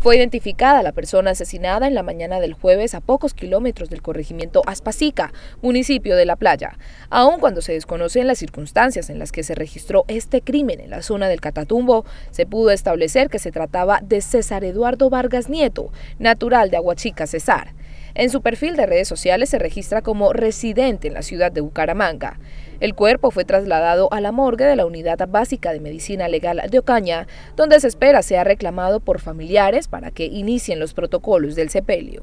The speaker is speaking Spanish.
Fue identificada la persona asesinada en la mañana del jueves a pocos kilómetros del corregimiento Aspacica, municipio de La Playa, aun cuando se desconocen las circunstancias en las que se registró este crimen en la zona del Catatumbo, se pudo establecer que se trataba de César Eduardo Vargas Nieto, natural de Aguachica, César. En su perfil de redes sociales se registra como residente en la ciudad de Bucaramanga. El cuerpo fue trasladado a la morgue de la Unidad Básica de Medicina Legal de Ocaña, donde se espera sea reclamado por familiares para que inicien los protocolos del sepelio.